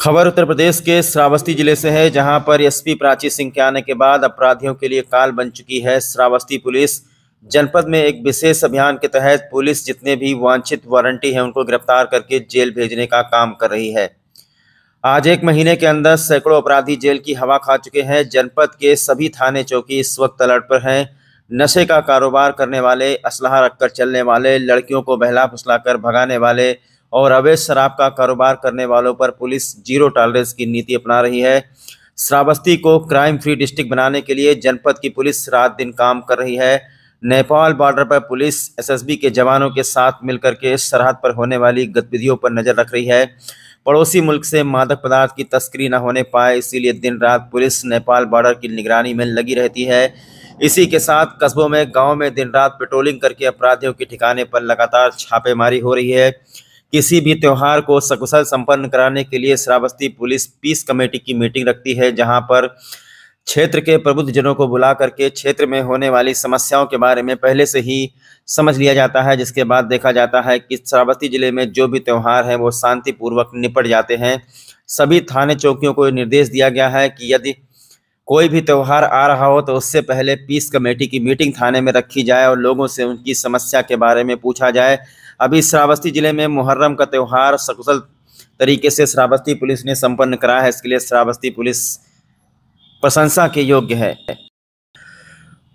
खबर उत्तर प्रदेश के श्रावस्ती जिले से है जहां पर एसपी प्राची सिंह के आने के बाद अपराधियों के लिए काल बन चुकी है श्रावस्ती पुलिस जनपद में एक विशेष अभियान के तहत पुलिस जितने भी वांछित वारंटी हैं उनको गिरफ्तार करके जेल भेजने का काम कर रही है आज एक महीने के अंदर सैकड़ों अपराधी जेल की हवा खा चुके हैं जनपद के सभी थाने चौकी इस वक्त अलर्ट पर हैं नशे का कारोबार करने वाले असलाह रखकर चलने वाले लड़कियों को बहला फुसला कर भगाने वाले और अवैध शराब का कारोबार करने वालों पर पुलिस जीरो टॉलरेंस की नीति अपना रही है श्रावस्ती को क्राइम फ्री डिस्ट्रिक्ट बनाने के लिए जनपद की पुलिस रात दिन काम कर रही है नेपाल बॉर्डर पर पुलिस एसएसबी के जवानों के साथ मिलकर के सरहद पर होने वाली गतिविधियों पर नज़र रख रही है पड़ोसी मुल्क से मादक पदार्थ की तस्करी न होने पाए इसीलिए दिन रात पुलिस नेपाल बॉर्डर की निगरानी में लगी रहती है इसी के साथ कस्बों में गाँव में दिन रात पेट्रोलिंग करके अपराधियों के ठिकाने पर लगातार छापेमारी हो रही है किसी भी त्यौहार को सकुशल संपन्न कराने के लिए श्रावस्ती पुलिस पीस कमेटी की मीटिंग रखती है जहां पर क्षेत्र के प्रबुद्ध जनों को बुला करके क्षेत्र में होने वाली समस्याओं के बारे में पहले से ही समझ लिया जाता है जिसके बाद देखा जाता है कि श्रावस्ती जिले में जो भी त्यौहार हैं वो शांतिपूर्वक निपट जाते हैं सभी थाने चौकियों को निर्देश दिया गया है कि यदि कोई भी त्यौहार आ रहा हो तो उससे पहले पीस कमेटी की मीटिंग थाने में रखी जाए और लोगों से उनकी समस्या के बारे में पूछा जाए अभी श्रावस्ती जिले में मुहर्रम का त्यौहार सकुशल तरीके से श्रावस्ती पुलिस ने संपन्न करा है इसके लिए श्रावस्ती पुलिस प्रशंसा के योग्य है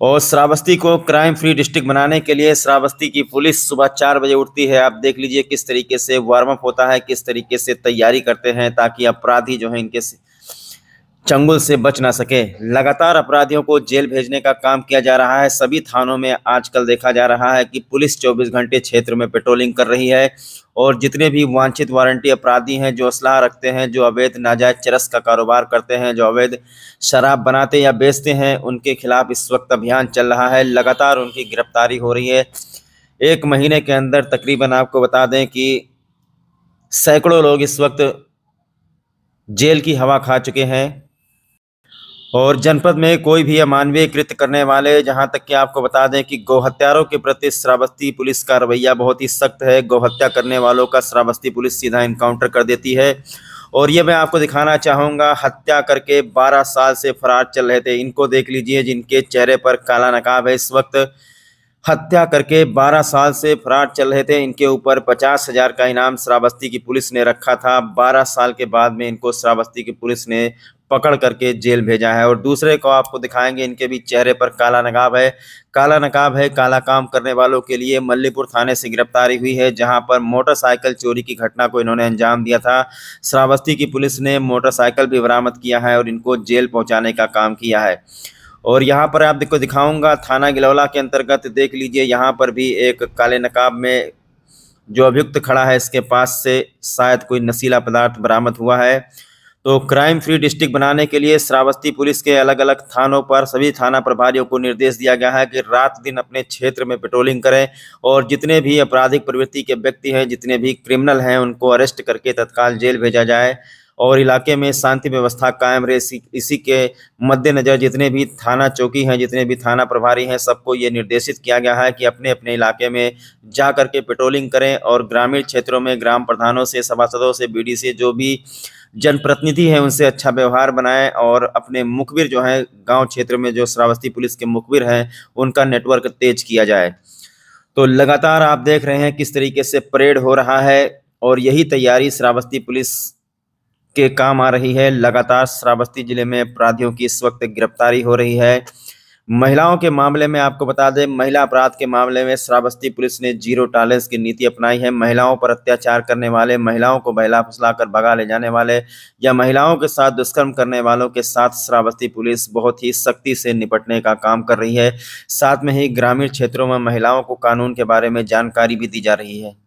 और श्रावस्ती को क्राइम फ्री डिस्ट्रिक्ट बनाने के लिए श्रावस्ती की पुलिस सुबह चार बजे उठती है आप देख लीजिए किस तरीके से वार्म अप होता है किस तरीके से तैयारी करते हैं ताकि अपराधी जो है इनके चंगुल से बच ना सके लगातार अपराधियों को जेल भेजने का काम किया जा रहा है सभी थानों में आजकल देखा जा रहा है कि पुलिस 24 घंटे क्षेत्र में पेट्रोलिंग कर रही है और जितने भी वांछित वारंटी अपराधी हैं जो असलाह रखते हैं जो अवैध नाजायज चरस का कारोबार करते हैं जो अवैध शराब बनाते या बेचते हैं उनके खिलाफ इस वक्त अभियान चल रहा है लगातार उनकी गिरफ्तारी हो रही है एक महीने के अंदर तकरीबन आपको बता दें कि सैकड़ों लोग इस वक्त जेल की हवा खा चुके हैं और जनपद में कोई भी अमानवीय कृत्य करने वाले जहां तक कि आपको बता दें कि गौहत्यारों के प्रति श्रावस्ती पुलिस का रवैया बहुत ही सख्त है गौहत्या करने वालों का श्रावस्ती पुलिस सीधा इनकाउंटर कर देती है और ये मैं आपको दिखाना चाहूँगा हत्या करके 12 साल से फरार चल रहे थे इनको देख लीजिए जिनके चेहरे पर काला नकाब है इस वक्त हत्या करके 12 साल से फरार चल रहे थे इनके ऊपर पचास हजार का इनाम श्रावस्ती की पुलिस ने रखा था 12 साल के बाद में इनको श्रावस्ती की पुलिस ने पकड़ करके जेल भेजा है और दूसरे को आपको दिखाएंगे इनके भी चेहरे पर काला नकाब है काला नकाब है काला काम करने वालों के लिए मल्लीपुर थाने से गिरफ्तारी हुई है जहां पर मोटरसाइकिल चोरी की घटना को इन्होंने अंजाम दिया था श्रावस्ती की पुलिस ने मोटरसाइकिल भी बरामद किया है और इनको जेल पहुँचाने का काम किया है और यहाँ पर आप देखो दिखाऊंगा थाना गिलौला के अंतर्गत देख लीजिए यहाँ पर भी एक काले नकाब में जो अभियुक्त खड़ा है इसके पास से शायद कोई नशीला पदार्थ बरामद हुआ है तो क्राइम फ्री डिस्ट्रिक्ट बनाने के लिए श्रावस्ती पुलिस के अलग अलग थानों पर सभी थाना प्रभारियों को निर्देश दिया गया है कि रात दिन अपने क्षेत्र में पेट्रोलिंग करें और जितने भी आपराधिक प्रवृत्ति के व्यक्ति हैं जितने भी क्रिमिनल हैं उनको अरेस्ट करके तत्काल जेल भेजा जाए और इलाके में शांति व्यवस्था कायम रहे इसी, के मद्देनज़र जितने भी थाना चौकी हैं जितने भी थाना प्रभारी हैं सबको ये निर्देशित किया गया है कि अपने अपने इलाके में जा करके पेट्रोलिंग करें और ग्रामीण क्षेत्रों में ग्राम प्रधानों से सभासदों से बी से जो भी जनप्रतिनिधि हैं उनसे अच्छा व्यवहार बनाएं और अपने मुखबिर जो हैं गांव क्षेत्र में जो श्रावस्ती पुलिस के मुखबिर हैं उनका नेटवर्क तेज किया जाए तो लगातार आप देख रहे हैं किस तरीके से परेड हो रहा है और यही तैयारी श्रावस्ती पुलिस के काम आ रही है लगातार श्रावस्ती जिले में अपराधियों की इस वक्त गिरफ्तारी हो रही है महिलाओं के मामले में आपको बता दें महिला अपराध के मामले में श्रावस्ती पुलिस ने जीरो टॉलरेंस की नीति अपनाई है महिलाओं पर अत्याचार करने वाले महिलाओं को बहला फुसला कर भगा ले जाने वाले या महिलाओं के साथ दुष्कर्म करने वालों के साथ श्रावस्ती पुलिस बहुत ही सख्ती से निपटने का काम कर रही है साथ में ही ग्रामीण क्षेत्रों में महिलाओं को कानून के बारे में जानकारी भी दी जा रही है